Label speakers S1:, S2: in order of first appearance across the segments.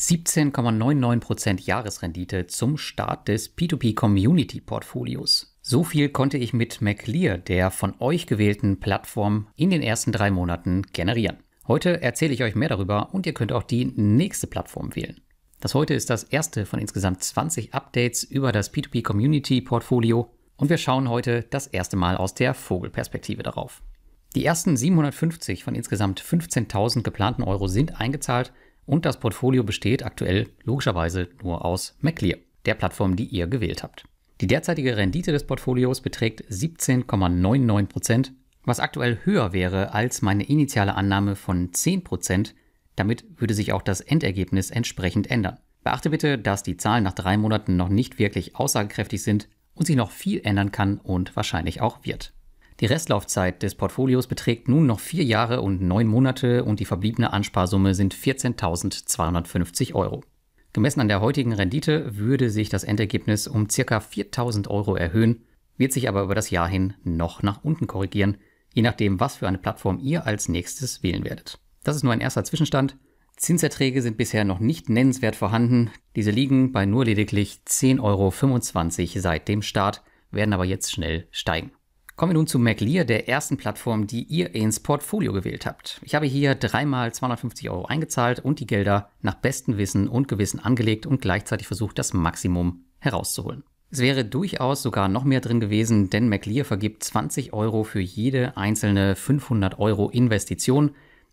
S1: 17,99% Jahresrendite zum Start des P2P Community Portfolios. So viel konnte ich mit MacLear, der von euch gewählten Plattform, in den ersten drei Monaten generieren. Heute erzähle ich euch mehr darüber und ihr könnt auch die nächste Plattform wählen. Das heute ist das erste von insgesamt 20 Updates über das P2P Community Portfolio und wir schauen heute das erste Mal aus der Vogelperspektive darauf. Die ersten 750 von insgesamt 15.000 geplanten Euro sind eingezahlt und das Portfolio besteht aktuell logischerweise nur aus MacLear, der Plattform, die ihr gewählt habt. Die derzeitige Rendite des Portfolios beträgt 17,99%, was aktuell höher wäre als meine initiale Annahme von 10%. Damit würde sich auch das Endergebnis entsprechend ändern. Beachte bitte, dass die Zahlen nach drei Monaten noch nicht wirklich aussagekräftig sind und sich noch viel ändern kann und wahrscheinlich auch wird. Die Restlaufzeit des Portfolios beträgt nun noch vier Jahre und neun Monate und die verbliebene Ansparsumme sind 14.250 Euro. Gemessen an der heutigen Rendite würde sich das Endergebnis um ca. 4.000 Euro erhöhen, wird sich aber über das Jahr hin noch nach unten korrigieren, je nachdem, was für eine Plattform ihr als nächstes wählen werdet. Das ist nur ein erster Zwischenstand. Zinserträge sind bisher noch nicht nennenswert vorhanden. Diese liegen bei nur lediglich 10,25 Euro seit dem Start, werden aber jetzt schnell steigen. Kommen wir nun zu MacLear, der ersten Plattform, die ihr ins Portfolio gewählt habt. Ich habe hier dreimal 250 Euro eingezahlt und die Gelder nach bestem Wissen und Gewissen angelegt und gleichzeitig versucht, das Maximum herauszuholen. Es wäre durchaus sogar noch mehr drin gewesen, denn MacLear vergibt 20 Euro für jede einzelne 500 Euro Investition.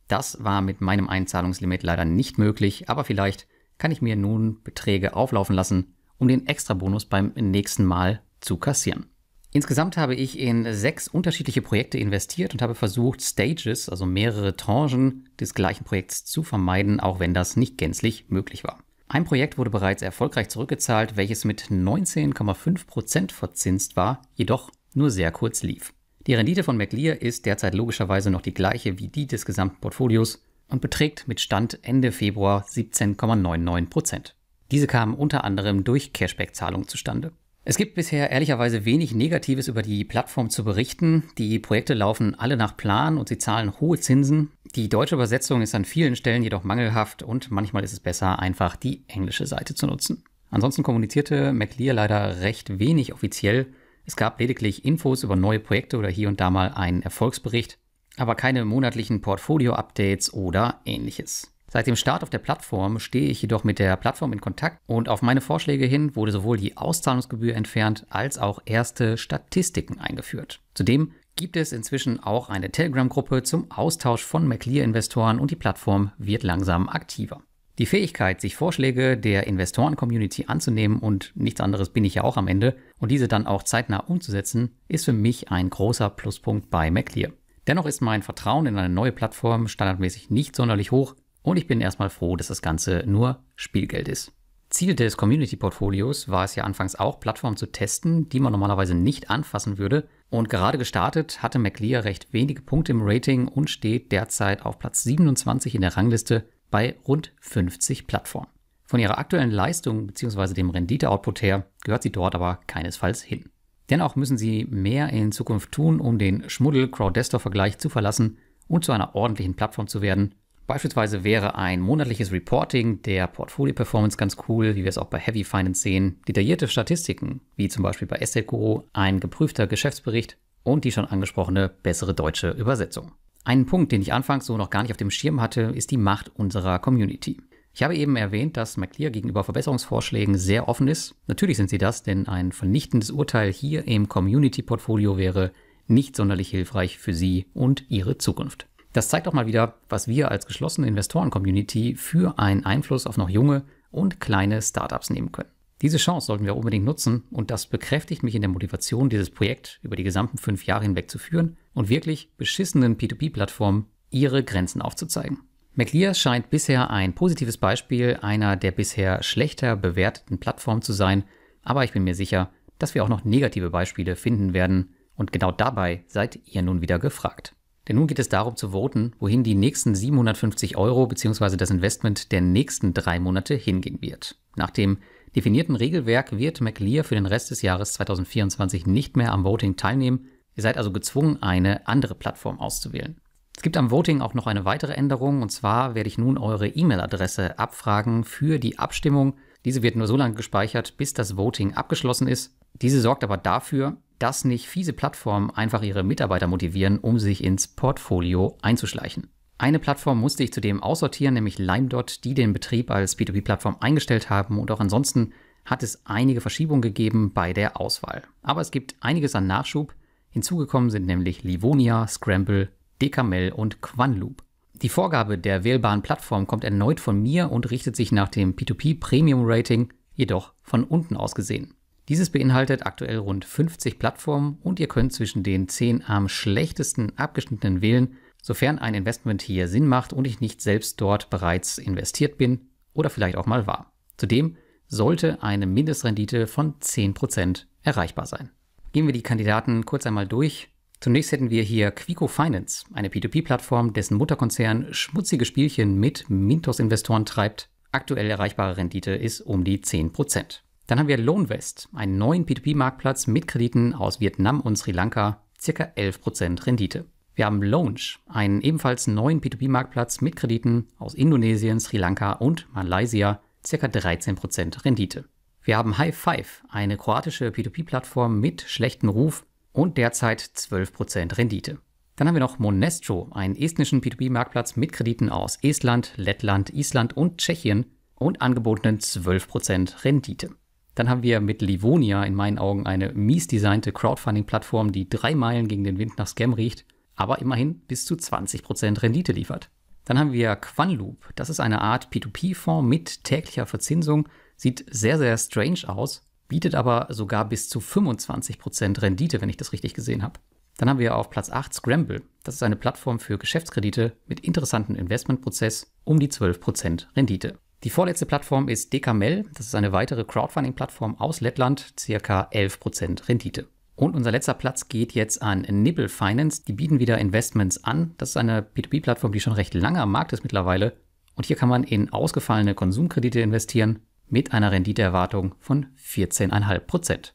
S1: Das war mit meinem Einzahlungslimit leider nicht möglich, aber vielleicht kann ich mir nun Beträge auflaufen lassen, um den Extrabonus beim nächsten Mal zu kassieren. Insgesamt habe ich in sechs unterschiedliche Projekte investiert und habe versucht, Stages, also mehrere Tranchen des gleichen Projekts zu vermeiden, auch wenn das nicht gänzlich möglich war. Ein Projekt wurde bereits erfolgreich zurückgezahlt, welches mit 19,5% verzinst war, jedoch nur sehr kurz lief. Die Rendite von McLear ist derzeit logischerweise noch die gleiche wie die des gesamten Portfolios und beträgt mit Stand Ende Februar 17,99%. Diese kamen unter anderem durch Cashback-Zahlungen zustande. Es gibt bisher ehrlicherweise wenig Negatives über die Plattform zu berichten. Die Projekte laufen alle nach Plan und sie zahlen hohe Zinsen. Die deutsche Übersetzung ist an vielen Stellen jedoch mangelhaft und manchmal ist es besser, einfach die englische Seite zu nutzen. Ansonsten kommunizierte MacLear leider recht wenig offiziell. Es gab lediglich Infos über neue Projekte oder hier und da mal einen Erfolgsbericht, aber keine monatlichen Portfolio-Updates oder ähnliches. Seit dem Start auf der Plattform stehe ich jedoch mit der Plattform in Kontakt und auf meine Vorschläge hin wurde sowohl die Auszahlungsgebühr entfernt als auch erste Statistiken eingeführt. Zudem gibt es inzwischen auch eine Telegram-Gruppe zum Austausch von McLear-Investoren und die Plattform wird langsam aktiver. Die Fähigkeit, sich Vorschläge der Investoren-Community anzunehmen und nichts anderes bin ich ja auch am Ende und diese dann auch zeitnah umzusetzen, ist für mich ein großer Pluspunkt bei McLear. Dennoch ist mein Vertrauen in eine neue Plattform standardmäßig nicht sonderlich hoch, und ich bin erstmal froh, dass das Ganze nur Spielgeld ist. Ziel des Community Portfolios war es ja anfangs auch, Plattformen zu testen, die man normalerweise nicht anfassen würde. Und gerade gestartet hatte MacLear recht wenige Punkte im Rating und steht derzeit auf Platz 27 in der Rangliste bei rund 50 Plattformen. Von ihrer aktuellen Leistung bzw. dem Rendite-Output her gehört sie dort aber keinesfalls hin. Dennoch müssen sie mehr in Zukunft tun, um den Schmuddel-Crowdestor-Vergleich zu verlassen und zu einer ordentlichen Plattform zu werden, Beispielsweise wäre ein monatliches Reporting der Portfolio Performance ganz cool, wie wir es auch bei Heavy Finance sehen. Detaillierte Statistiken, wie zum Beispiel bei Estate Guru, ein geprüfter Geschäftsbericht und die schon angesprochene bessere deutsche Übersetzung. Ein Punkt, den ich anfangs so noch gar nicht auf dem Schirm hatte, ist die Macht unserer Community. Ich habe eben erwähnt, dass McLear gegenüber Verbesserungsvorschlägen sehr offen ist. Natürlich sind sie das, denn ein vernichtendes Urteil hier im Community-Portfolio wäre nicht sonderlich hilfreich für Sie und Ihre Zukunft. Das zeigt auch mal wieder, was wir als geschlossene Investoren-Community für einen Einfluss auf noch junge und kleine Startups nehmen können. Diese Chance sollten wir unbedingt nutzen und das bekräftigt mich in der Motivation, dieses Projekt über die gesamten fünf Jahre hinweg zu führen und wirklich beschissenen P2P-Plattformen ihre Grenzen aufzuzeigen. McLear scheint bisher ein positives Beispiel einer der bisher schlechter bewerteten Plattformen zu sein, aber ich bin mir sicher, dass wir auch noch negative Beispiele finden werden und genau dabei seid ihr nun wieder gefragt. Denn nun geht es darum zu voten, wohin die nächsten 750 Euro bzw. das Investment der nächsten drei Monate hingehen wird. Nach dem definierten Regelwerk wird McLear für den Rest des Jahres 2024 nicht mehr am Voting teilnehmen. Ihr seid also gezwungen, eine andere Plattform auszuwählen. Es gibt am Voting auch noch eine weitere Änderung und zwar werde ich nun eure E-Mail-Adresse abfragen für die Abstimmung. Diese wird nur so lange gespeichert, bis das Voting abgeschlossen ist. Diese sorgt aber dafür, dass nicht fiese Plattformen einfach ihre Mitarbeiter motivieren, um sich ins Portfolio einzuschleichen. Eine Plattform musste ich zudem aussortieren, nämlich LimeDot, die den Betrieb als P2P-Plattform eingestellt haben und auch ansonsten hat es einige Verschiebungen gegeben bei der Auswahl. Aber es gibt einiges an Nachschub. Hinzugekommen sind nämlich Livonia, Scramble, Decamel und Quanloop. Die Vorgabe der wählbaren Plattform kommt erneut von mir und richtet sich nach dem P2P Premium Rating, jedoch von unten aus gesehen. Dieses beinhaltet aktuell rund 50 Plattformen und ihr könnt zwischen den 10 am schlechtesten abgeschnittenen wählen, sofern ein Investment hier Sinn macht und ich nicht selbst dort bereits investiert bin oder vielleicht auch mal war. Zudem sollte eine Mindestrendite von 10% erreichbar sein. Gehen wir die Kandidaten kurz einmal durch. Zunächst hätten wir hier Quico Finance, eine P2P-Plattform, dessen Mutterkonzern schmutzige Spielchen mit Mintos-Investoren treibt. Aktuell erreichbare Rendite ist um die 10%. Dann haben wir Loanvest, einen neuen P2P-Marktplatz mit Krediten aus Vietnam und Sri Lanka, circa 11% Rendite. Wir haben Launch, einen ebenfalls neuen P2P-Marktplatz mit Krediten aus Indonesien, Sri Lanka und Malaysia, circa 13% Rendite. Wir haben High Five, eine kroatische P2P-Plattform mit schlechtem Ruf und derzeit 12% Rendite. Dann haben wir noch Monestro, einen estnischen P2P-Marktplatz mit Krediten aus Estland, Lettland, Island und Tschechien und angebotenen 12% Rendite. Dann haben wir mit Livonia in meinen Augen eine mies designte Crowdfunding-Plattform, die drei Meilen gegen den Wind nach Scam riecht, aber immerhin bis zu 20% Rendite liefert. Dann haben wir Quanloop. Das ist eine Art P2P-Fonds mit täglicher Verzinsung, sieht sehr, sehr strange aus, bietet aber sogar bis zu 25% Rendite, wenn ich das richtig gesehen habe. Dann haben wir auf Platz 8 Scramble. Das ist eine Plattform für Geschäftskredite mit interessantem Investmentprozess um die 12% Rendite. Die vorletzte Plattform ist Decamel. Das ist eine weitere Crowdfunding-Plattform aus Lettland, circa 11% Rendite. Und unser letzter Platz geht jetzt an Nibble Finance. Die bieten wieder Investments an. Das ist eine b 2 b plattform die schon recht lange am Markt ist mittlerweile. Und hier kann man in ausgefallene Konsumkredite investieren mit einer Renditeerwartung von 14,5%.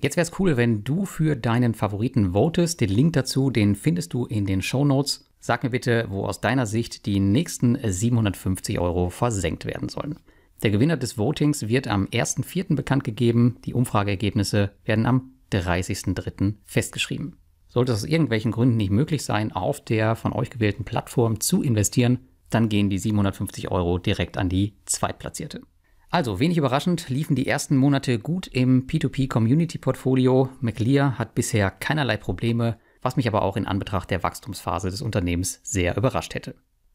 S1: Jetzt wäre es cool, wenn du für deinen Favoriten votest. Den Link dazu, den findest du in den Show Notes. Sag mir bitte, wo aus deiner Sicht die nächsten 750 Euro versenkt werden sollen. Der Gewinner des Votings wird am 1.4. bekannt gegeben. Die Umfrageergebnisse werden am 30.3. festgeschrieben. Sollte es aus irgendwelchen Gründen nicht möglich sein, auf der von euch gewählten Plattform zu investieren, dann gehen die 750 Euro direkt an die Zweitplatzierte. Also, wenig überraschend liefen die ersten Monate gut im P2P Community Portfolio. McLear hat bisher keinerlei Probleme was mich aber auch in Anbetracht der Wachstumsphase des Unternehmens sehr überrascht hätte.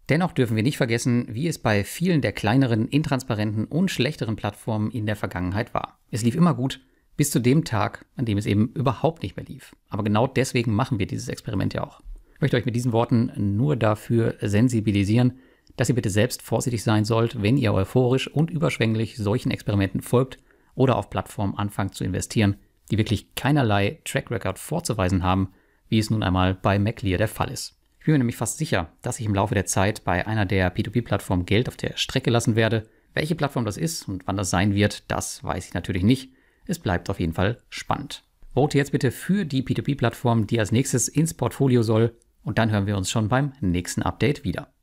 S1: Dennoch dürfen wir nicht vergessen, wie es bei vielen der kleineren, intransparenten und schlechteren Plattformen in der Vergangenheit war. Es lief immer gut, bis zu dem Tag, an dem es eben überhaupt nicht mehr lief. Aber genau deswegen machen wir dieses Experiment ja auch. Ich möchte euch mit diesen Worten nur dafür sensibilisieren, dass ihr bitte selbst vorsichtig sein sollt, wenn ihr euphorisch und überschwänglich solchen Experimenten folgt oder auf Plattformen anfangt zu investieren, die wirklich keinerlei Track Record vorzuweisen haben wie es nun einmal bei MacLear der Fall ist. Ich bin mir nämlich fast sicher, dass ich im Laufe der Zeit bei einer der P2P-Plattformen Geld auf der Strecke lassen werde. Welche Plattform das ist und wann das sein wird, das weiß ich natürlich nicht. Es bleibt auf jeden Fall spannend. Vote jetzt bitte für die P2P-Plattform, die als nächstes ins Portfolio soll. Und dann hören wir uns schon beim nächsten Update wieder.